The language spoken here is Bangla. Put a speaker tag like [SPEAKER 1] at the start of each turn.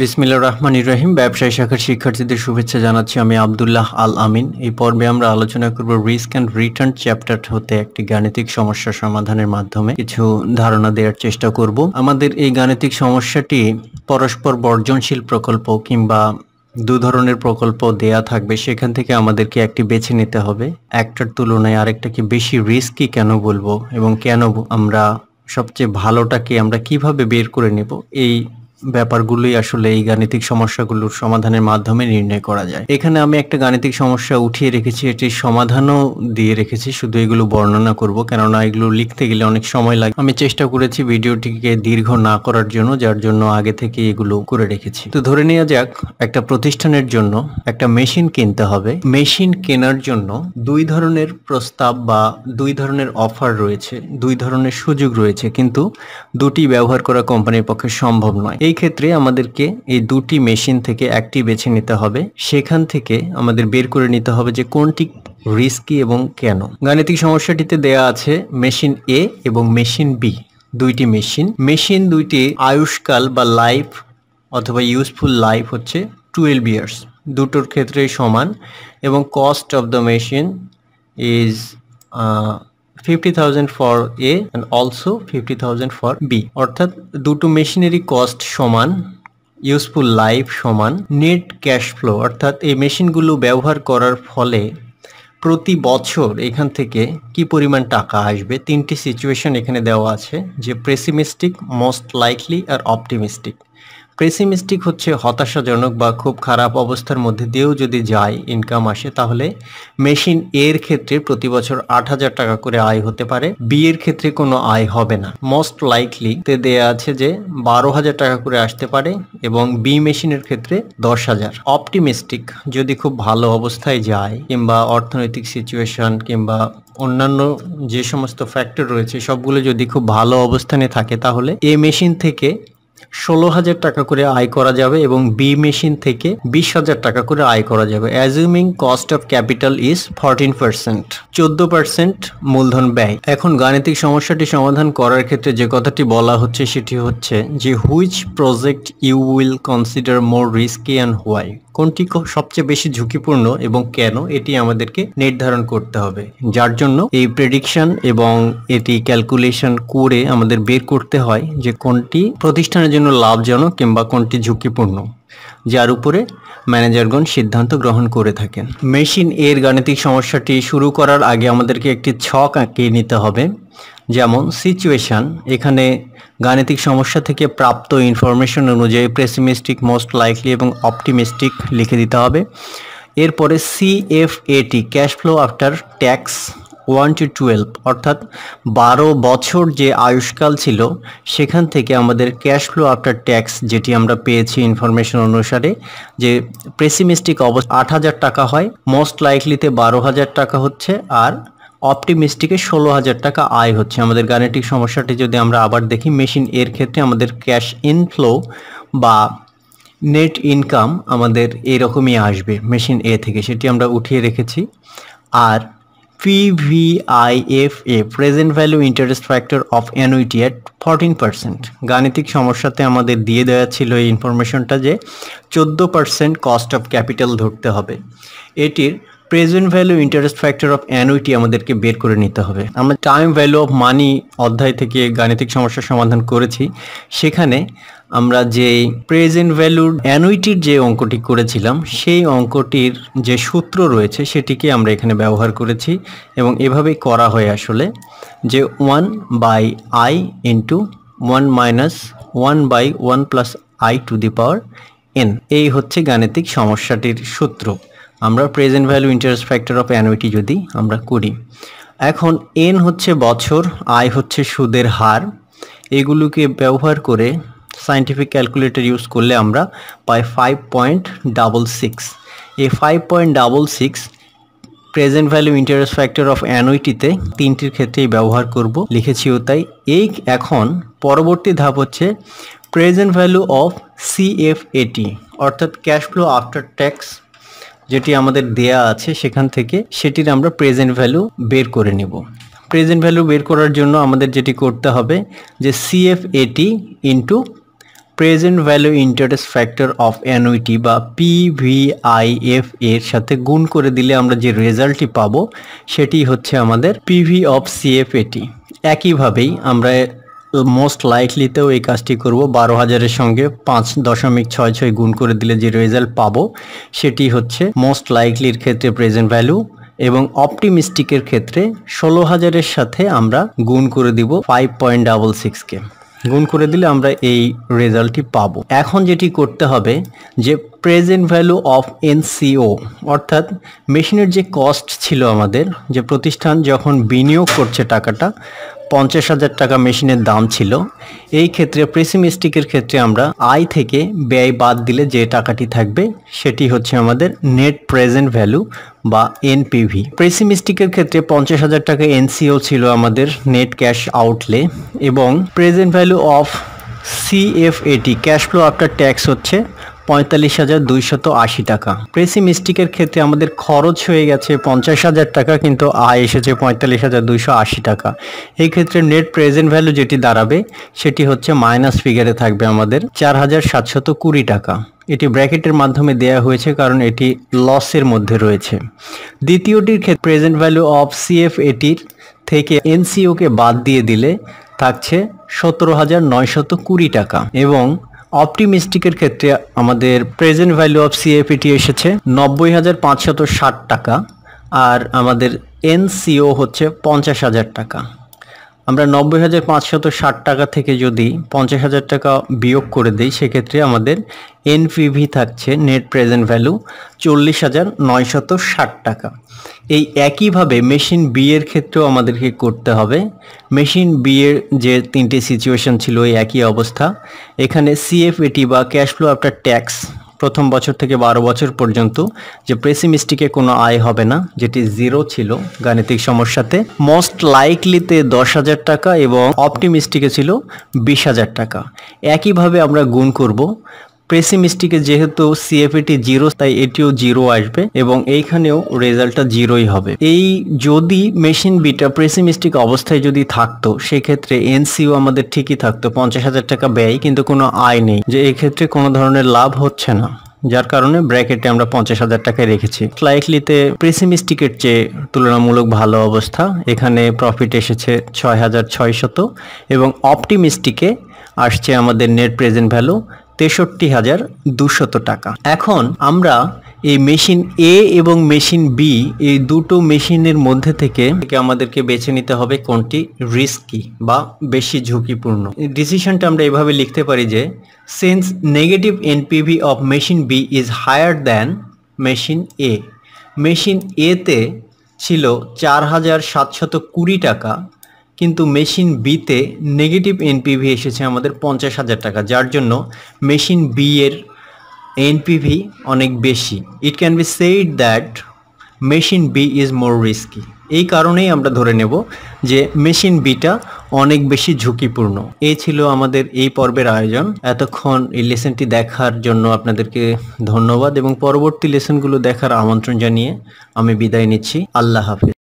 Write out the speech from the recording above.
[SPEAKER 1] বিসমিল্লা রহমান ইব্রাহিম ব্যবসায়ী শাখার শিক্ষার্থীদের শুভেচ্ছা জানাচ্ছি আমি আবদুল্লাহ আল আমিন এই পর্বে আমরা আলোচনা করব রিস্ক অ্যান্ড রিটার্ন চ্যাপ্টার হতে একটি গাণিতিক সমস্যা সমাধানের মাধ্যমে কিছু ধারণা দেওয়ার চেষ্টা করব আমাদের এই গাণিতিক সমস্যাটি পরস্পর বর্জনশীল প্রকল্প কিংবা দু ধরনের প্রকল্প দেয়া থাকবে সেখান থেকে আমাদেরকে একটি বেছে নিতে হবে একটার তুলনায় আরেকটাকে বেশি রিস্কি কেন বলবো এবং কেন আমরা সবচেয়ে ভালোটাকে আমরা কিভাবে বের করে নেব এই ব্যাপারগুলোই আসলে এই গাণিতিক সমস্যাগুলোর সমাধানের মাধ্যমে নির্ণয় করা যায় এখানে আমি একটা গাণিতিক সমস্যা উঠিয়ে রেখেছি এটির সমাধানও দিয়ে রেখেছি শুধু এগুলো বর্ণনা করব কেননা এগুলো লিখতে গেলে অনেক সময় লাগে আমি চেষ্টা করেছি ভিডিওটিকে দীর্ঘ না করার জন্য যার জন্য আগে থেকে এগুলো করে রেখেছি তো ধরে নেওয়া যাক একটা প্রতিষ্ঠানের জন্য একটা মেশিন কিনতে হবে মেশিন কেনার জন্য দুই ধরনের প্রস্তাব বা দুই ধরনের অফার রয়েছে দুই ধরনের সুযোগ রয়েছে কিন্তু দুটি ব্যবহার করা কোম্পানির পক্ষে সম্ভব নয় এই ক্ষেত্রে আমাদেরকে এই দুটি মেশিন থেকে একটি বেছে নিতে হবে সেখান থেকে আমাদের বের করে নিতে হবে যে কোনটি রিস্কি এবং কেন গাণিতিক সমস্যাটিতে দেয়া আছে মেশিন এ এবং মেশিন বি দুইটি মেশিন মেশিন দুইটি আয়ুষ্কাল বা লাইফ অথবা ইউজফুল লাইফ হচ্ছে টুয়েলভ ইয়ার্স দুটোর ক্ষেত্রে সমান এবং cost of the machine is fifty thousand for A and also fifty thousand for B অর্থাৎ দুটো মেশিনারি কস্ট সমান ইউজফুল লাইফ সমান নেট ক্যাশ ফ্লো অর্থাৎ এই মেশিনগুলো ব্যবহার করার ফলে প্রতি বছর এখান থেকে কি পরিমাণ টাকা আসবে তিনটি সিচুয়েশন এখানে দেওয়া আছে যে পেসিমিস্টিক মোস্ট লাইকলি আর অপটিমিস্টিক পেসিমিস্টিক হচ্ছে হতাশাজনক বা খুব খারাপ অবস্থার মধ্যে দিয়েও যদি যায় ইনকাম আসে তাহলে মেশিন এর ক্ষেত্রে প্রতি বছর আট হাজার টাকা করে আয় হতে পারে বি এর ক্ষেত্রে কোনো আয় হবে না মোস্ট লাইকলি তে দেয়া আছে যে বারো হাজার টাকা করে আসতে পারে এবং বি মেশিনের ক্ষেত্রে দশ হাজার অপটিমিস্টিক যদি খুব ভালো অবস্থায় যায় কিংবা অর্থনৈতিক সিচুয়েশন কিংবা অন্যান্য যে সমস্ত ফ্যাক্টর রয়েছে সবগুলো যদি খুব ভালো অবস্থানে থাকে তাহলে এ মেশিন থেকে ষোলো হাজার টাকা করে আয় করা যাবে এবং বি মেশিন থেকে বিশ হাজার টাকা করে আয় করা যাবে assuming cost of capital is fourteen percent চোদ্দ পার্সেন্ট মূলধন ব্যয় এখন গাণিতিক সমস্যাটি সমাধান করার ক্ষেত্রে যে কথাটি বলা হচ্ছে সেটি হচ্ছে যে which project you will consider more risky and why কোনটি সবচেয়ে বেশি ঝুঁকিপূর্ণ এবং কেন এটি আমাদেরকে নির্ধারণ করতে হবে যার জন্য এই প্রেডিকশন এবং এটি ক্যালকুলেশন করে আমাদের বের করতে হয় যে কোনটি প্রতিষ্ঠানের জন্য লাভজনক কিংবা কোনটি ঝুঁকিপূর্ণ যার উপরে ম্যানেজারগণ সিদ্ধান্ত গ্রহণ করে থাকেন মেশিন এর গাণিতিক সমস্যাটি শুরু করার আগে আমাদেরকে একটি ছক আঁকিয়ে নিতে হবে যেমন সিচুয়েশান এখানে গাণিতিক সমস্যা থেকে প্রাপ্ত ইনফরমেশন অনুযায়ী প্রেসিমিস্টিক মোস্ট লাইকলি এবং অপটিমিস্টিক লিখে দিতে হবে এরপরে CFAT cash flow after tax one two twelve অর্থাৎ বারো বছর যে আয়ুষ্কাল ছিল সেখান থেকে আমাদের ক্যাশ ফ্লো আফটার ট্যাক্স যেটি আমরা পেয়েছি ইনফরমেশন অনুসারে যে প্রেসিমিস্টিক অবস্থা আট হাজার টাকা হয় মোস্ট লাইকলিতে বারো হাজার টাকা হচ্ছে আর অপটিমিস্টিকে ষোলো হাজার টাকা আয় হচ্ছে আমাদের গাণিতিক সমস্যাটি যদি আমরা আবার দেখি মেশিন এর ক্ষেত্রে আমাদের ক্যাশ ইনফ্লো বা নেট ইনকাম আমাদের এরকমই আসবে মেশিন এ থেকে সেটি আমরা উঠিয়ে রেখেছি আর PVIFA present value interest factor of annuity at fourteen percent গাণিতিক সমস্যাতে আমাদের দিয়ে দেওয়া ছিল এই ইনফরমেশনটা যে চোদ্দো পার্সেন্ট কস্ট অফ ক্যাপিটাল ধরতে হবে এটির present value interest factor of annuity আমাদেরকে বের করে নিতে হবে আমরা টাইম ভ্যালু অফ মানি অধ্যায় থেকে গাণিতিক সমস্যার সমাধান করেছি সেখানে আমরা যে প্রেজেন্ট ভ্যালুর অ্যানুইটির যে অঙ্কটি করেছিলাম সেই অঙ্কটির যে সূত্র রয়েছে সেটিকে আমরা এখানে ব্যবহার করেছি এবং এভাবেই করা হয় আসলে যে one by I into one minus one by one plus I to the power N এই হচ্ছে গাণিতিক সমস্যাটির সূত্র আমরা present value interest factor of annuity যদি আমরা করি এখন এন হচ্ছে বছর আয় হচ্ছে সুদের হার এগুলোকে ব্যবহার করে সায়েন্টিফিক ক্যালকুলেটর ইউজ করলে আমরা পাই ফাইভ পয়েন্ট ডাবল সিক্স এই five point double six present value interest factor of অ্যানুইটিতে তিনটির ক্ষেত্রেই ব্যবহার করব লিখেছিও তাই এই এখন পরবর্তী ধাপ হচ্ছে প্রেজেন্ট ভ্যালু অফ সিএফএটি অর্থাৎ ক্যাশ ফ্লো আফটার ট্যাক্স যেটি আমাদের দেয়া আছে সেখান থেকে সেটির আমরা প্রেজেন্ট ভ্যালু বের করে নেব প্রেজেন্ট ভ্যালু বের করার জন্য আমাদের যেটি করতে হবে যে এফ এটি into present value interest factor of annuity বা পিভিআইএফ এর সাথে গুণ করে দিলে আমরা যে রেজাল্টটি পাবো সেটি হচ্ছে আমাদের পিভি অফ এফ এটি একইভাবেই আমরা মোস্ট লাইকলিতেও এই কাজটি করব বারো হাজারের সঙ্গে পাঁচ দশমিক ছয় ছয় গুণ করে দিলে যে রেজাল্ট পাবো সেটি হচ্ছে মোস্ট লাইকলির ক্ষেত্রে প্রেজেন্ট ভ্যালু এবং অপটিমিস্টিকের ক্ষেত্রে ষোলো হাজারের সাথে আমরা গুণ করে দিব ফাইভ পয়েন্ট ডাবল সিক্সকে গুণ করে দিলে আমরা এই রেজাল্টটি পাবো এখন যেটি করতে হবে যে প্রেজেন্ট ভ্যালু অফ এনসিও অর্থাৎ মেশিনের যে কস্ট ছিল আমাদের যে প্রতিষ্ঠান যখন বিনিয়োগ করছে টাকাটা পঞ্চাশ হাজার টাকা মেশিনের দাম ছিল এই ক্ষেত্রে প্রেসিমিস্টিকের ক্ষেত্রে আমরা আয় থেকে ব্যয় বাদ দিলে যে টাকাটি থাকবে সেটি হচ্ছে আমাদের নেট প্রেজেন্ট ভ্যালু বা এনপিভি প্রেসিমিস্টিকের ক্ষেত্রে পঞ্চাশ হাজার টাকা এনসিও ছিল আমাদের নেট ক্যাশ আউটলে এবং present value of CFAT cash flow after tax হচ্ছে পঁয়তাল্লিশ হাজার দুইশত আশি টাকা প্রেসিমিস্টিকের ক্ষেত্রে আমাদের খরচ হয়ে গেছে পঞ্চাশ হাজার টাকা কিন্তু আয় এসেছে পঁয়তাল্লিশ হাজার দুইশো আশি টাকা এই ক্ষেত্রে নেট প্রেজেন্ট ভ্যালু যেটি দাঁড়াবে সেটি হচ্ছে মাইনাস ফিগারে থাকবে আমাদের চার হাজার সাতশত কুড়ি টাকা এটি ব্র্যাকেটের মাধ্যমে দেয়া হয়েছে কারণ এটি লসের মধ্যে রয়েছে দ্বিতীয়টির ক্ষেত্রে প্রেজেন্ট ভ্যালু অফ সিএফ এটির থেকে এনসিওকে বাদ দিয়ে দিলে থাকছে সতেরো হাজার নয়শত কুড়ি টাকা এবং অপটিমিস্টিকের ক্ষেত্রে আমাদের প্রেজেন্ট ভ্যালু অফ সিএপিটি এসেছে নব্বই হাজার পাঁচশত ষাট টাকা আর আমাদের এনসিও হচ্ছে পঞ্চাশ হাজার টাকা আমরা নব্বই হাজার পাঁচশত ষাট টাকা থেকে যদি পঞ্চাশ হাজার টাকা বিয়োগ করে দিই সেক্ষেত্রে আমাদের এনপিভি থাকছে নেট প্রেজেন্ট ভ্যালু চল্লিশ হাজার নয়শত ষাট টাকা এই একইভাবে মেশিন বি এর ক্ষেত্রেও আমাদেরকে করতে হবে মেশিন বি এর যে তিনটে সিচুয়েশন ছিল এই একই অবস্থা এখানে সিএফএটি বা ক্যাশ ফ্লো আফটার ট্যাক্স প্রথম বছর থেকে বারো বছর পর্যন্ত যে পেসিমিস্টিকে কোনো আয় হবে না যেটি জিরো ছিল গাণিতিক সমস্যাতে মোস্ট লাইকলিতে দশ হাজার টাকা এবং অপটিমিস্টিকে ছিল বিশ হাজার টাকা একইভাবে আমরা গুণ করব পেসিমিস্টিকে যেহেতু সিএফএটি জিরো তাই এটিও জিরো আসবে এবং এইখানেও রেজাল্টটা জিরোই হবে এই যদি মেশিন বিটা পেসিমিস্টিক অবস্থায় যদি থাকতো সেক্ষেত্রে এনসিও আমাদের ঠিকই থাকতো পঞ্চাশ হাজার টাকা ব্যয় কিন্তু কোনো আয় নেই যে এক্ষেত্রে কোনো ধরনের লাভ হচ্ছে না যার কারণে ব্র্যাকেটে আমরা পঞ্চাশ হাজার টাকায় রেখেছি স্লাইটলিতে প্রেসিমিস্টিকের চেয়ে তুলনামূলক ভালো অবস্থা এখানে প্রফিট এসেছে ছয় হাজার ছয়শত এবং অপটিমিস্টিকে আসছে আমাদের নেট প্রেজেন্ট ভ্যালু তেষট্টি হাজার দুশত টাকা এখন আমরা এই মেশিন এ এবং মেশিন বি এই দুটো মেশিনের মধ্যে থেকে আমাদেরকে বেছে নিতে হবে কোনটি রিস্কি বা বেশি ঝুঁকিপূর্ণ ডিসিশনটা আমরা এভাবে লিখতে পারি যে since negative NPV of machine B is higher than machine A machine এতে ছিল চার হাজার সাতশত কুড়ি টাকা কিন্তু মেশিন বিতে নেগেটিভ এনপিভি এসেছে আমাদের পঞ্চাশ হাজার টাকা যার জন্য মেশিন বি এর এনপিভি অনেক বেশি it can be said that machine B is more risky এই কারণেই আমরা ধরে নেব যে মেশিন বিটা অনেক বেশি ঝুঁকিপূর্ণ এ ছিল আমাদের এই পর্বের আয়োজন এতক্ষণ এই লেসনটি দেখার জন্য আপনাদেরকে ধন্যবাদ এবং পরবর্তী লেসনগুলো দেখার আমন্ত্রণ জানিয়ে আমি বিদায় নিচ্ছি আল্লাহ হাফিজ